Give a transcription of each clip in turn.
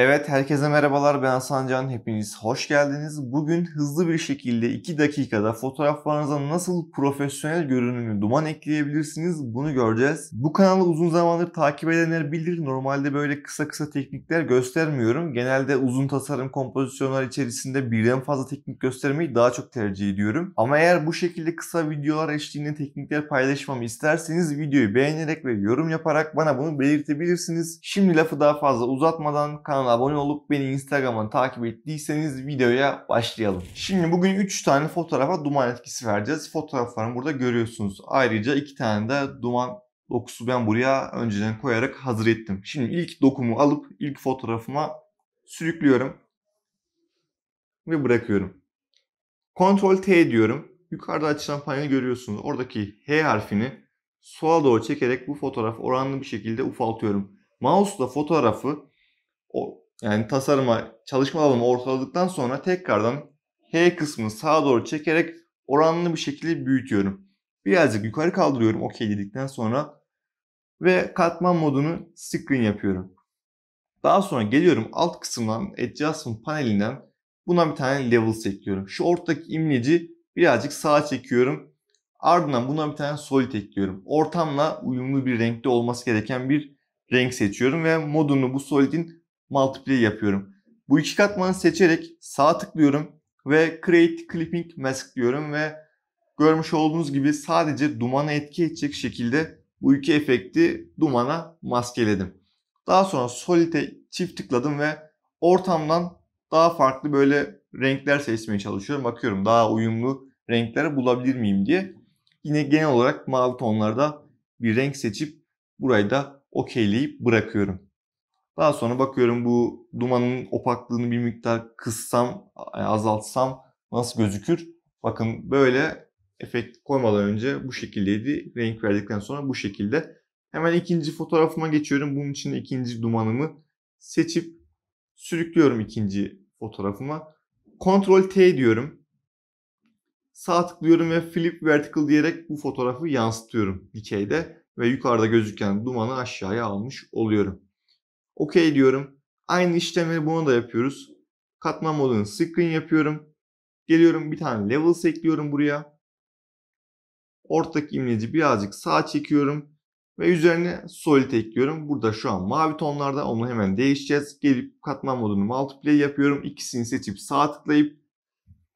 Evet herkese merhabalar ben Hasan Can hepiniz hoş geldiniz. Bugün hızlı bir şekilde 2 dakikada fotoğraflarınıza nasıl profesyonel görünümlü duman ekleyebilirsiniz bunu göreceğiz. Bu kanalı uzun zamandır takip edenler bilir normalde böyle kısa kısa teknikler göstermiyorum. Genelde uzun tasarım kompozisyonlar içerisinde birden fazla teknik göstermeyi daha çok tercih ediyorum. Ama eğer bu şekilde kısa videolar eşliğinde teknikler paylaşmamı isterseniz videoyu beğenerek ve yorum yaparak bana bunu belirtebilirsiniz. Şimdi lafı daha fazla uzatmadan kanala abone olup beni Instagram'dan takip ettiyseniz videoya başlayalım. Şimdi bugün 3 tane fotoğrafa duman etkisi vereceğiz. Fotoğraflarını burada görüyorsunuz. Ayrıca 2 tane de duman dokusu ben buraya önceden koyarak hazır ettim. Şimdi ilk dokumu alıp ilk fotoğrafıma sürüklüyorum ve bırakıyorum. Ctrl T diyorum. Yukarıda açılan paneli görüyorsunuz. Oradaki H harfini sola doğru çekerek bu fotoğraf oranlı bir şekilde ufaltıyorum. Mouse'la fotoğrafı yani tasarıma çalışma alanımı ortaladıktan sonra tekrardan H kısmını sağa doğru çekerek oranlı bir şekilde büyütüyorum. Birazcık yukarı kaldırıyorum OK dedikten sonra ve katman modunu screen yapıyorum. Daha sonra geliyorum alt kısımdan adjustment panelinden buna bir tane levels ekliyorum. Şu ortadaki imleci birazcık sağa çekiyorum. Ardından buna bir tane solid ekliyorum. Ortamla uyumlu bir renkte olması gereken bir renk seçiyorum ve modunu bu solidin multiply yapıyorum. Bu iki katmanı seçerek sağ tıklıyorum ve create clipping mask diyorum ve görmüş olduğunuz gibi sadece dumanı etki edecek şekilde bu iki efekti dumana maskeledim. Daha sonra Solid'e çift tıkladım ve ortamdan daha farklı böyle renkler seçmeye çalışıyorum. Bakıyorum daha uyumlu renkler bulabilir miyim diye. Yine genel olarak mavi tonlarda bir renk seçip burayı da okeyleyip bırakıyorum. Daha sonra bakıyorum bu dumanın opaklığını bir miktar kıssam, azaltsam nasıl gözükür? Bakın böyle efekt koymadan önce bu şekildeydi. Renk verdikten sonra bu şekilde. Hemen ikinci fotoğrafıma geçiyorum. Bunun için ikinci dumanımı seçip sürüklüyorum ikinci fotoğrafıma. Ctrl T diyorum. Sağ tıklıyorum ve flip vertical diyerek bu fotoğrafı yansıtıyorum dikeyde ve yukarıda gözüken dumanı aşağıya almış oluyorum. Okey diyorum. Aynı işlemi bunu da yapıyoruz. Katman modunu screen yapıyorum. Geliyorum bir tane levels ekliyorum buraya. Ortak imleci birazcık sağa çekiyorum. Ve üzerine solid ekliyorum. Burada şu an mavi tonlarda onu hemen değişeceğiz. Gelip katman modunu Multiply yapıyorum. İkisini seçip sağ tıklayıp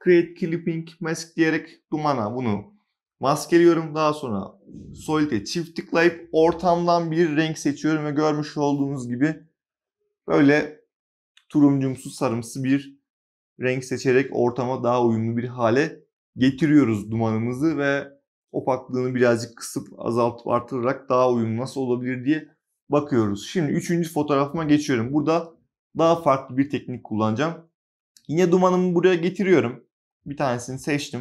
create clipping mask diyerek dumana bunu Maskeliyorum daha sonra solide çift tıklayıp ortamdan bir renk seçiyorum ve görmüş olduğunuz gibi böyle turuncumsu sarımsı bir renk seçerek ortama daha uyumlu bir hale getiriyoruz dumanımızı ve opaklığını birazcık kısıp azaltıp artırarak daha uyumlu nasıl olabilir diye bakıyoruz. Şimdi üçüncü fotoğrafıma geçiyorum. Burada daha farklı bir teknik kullanacağım. Yine dumanımı buraya getiriyorum. Bir tanesini seçtim.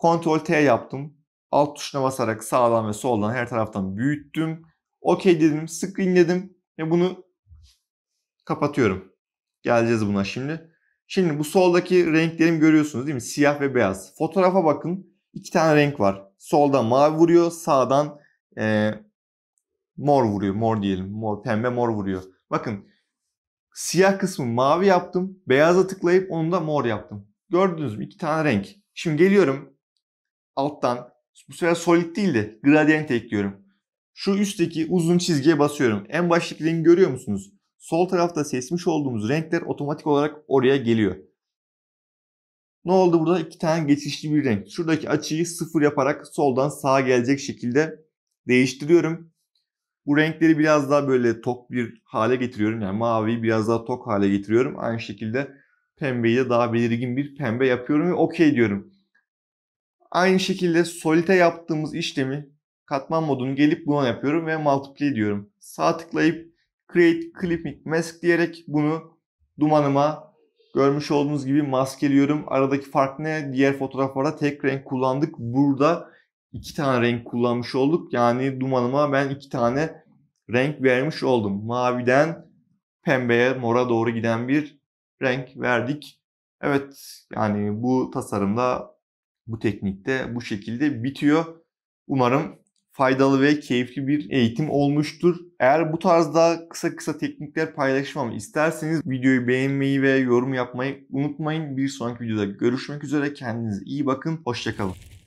Ctrl T yaptım. Alt tuşuna basarak sağdan ve soldan her taraftan büyüttüm. OK dedim, screenledim ve bunu kapatıyorum. Geleceğiz buna şimdi. Şimdi bu soldaki renklerimi görüyorsunuz değil mi? Siyah ve beyaz. Fotoğrafa bakın. İki tane renk var. Solda mavi vuruyor, sağdan e, mor vuruyor. Mor diyelim. Mor, pembe mor vuruyor. Bakın siyah kısmı mavi yaptım. Beyaza tıklayıp onu da mor yaptım. Gördünüz mü? İki tane renk. Şimdi geliyorum alttan bu sefer solid değil de gradient ekliyorum. Şu üstteki uzun çizgiye basıyorum. En baştaki rengi görüyor musunuz? Sol tarafta seçmiş olduğumuz renkler otomatik olarak oraya geliyor. Ne oldu burada? İki tane geçişli bir renk. Şuradaki açıyı sıfır yaparak soldan sağa gelecek şekilde değiştiriyorum. Bu renkleri biraz daha böyle tok bir hale getiriyorum. Yani maviyi biraz daha tok hale getiriyorum. Aynı şekilde pembeyi de daha belirgin bir pembe yapıyorum ve okey diyorum. Aynı şekilde solite yaptığımız işlemi katman modunu gelip buna yapıyorum ve multiply diyorum. Sağ tıklayıp create clipping mask diyerek bunu dumanıma görmüş olduğunuz gibi maskeliyorum. Aradaki fark ne? Diğer fotoğraflarda tek renk kullandık. Burada iki tane renk kullanmış olduk. Yani dumanıma ben iki tane renk vermiş oldum. Maviden pembeye, mora doğru giden bir renk verdik. Evet yani bu tasarımda bu teknikte bu şekilde bitiyor. Umarım faydalı ve keyifli bir eğitim olmuştur. Eğer bu tarzda kısa kısa teknikler paylaşmamı isterseniz videoyu beğenmeyi ve yorum yapmayı unutmayın. Bir sonraki videoda görüşmek üzere. Kendinize iyi bakın. Hoşçakalın.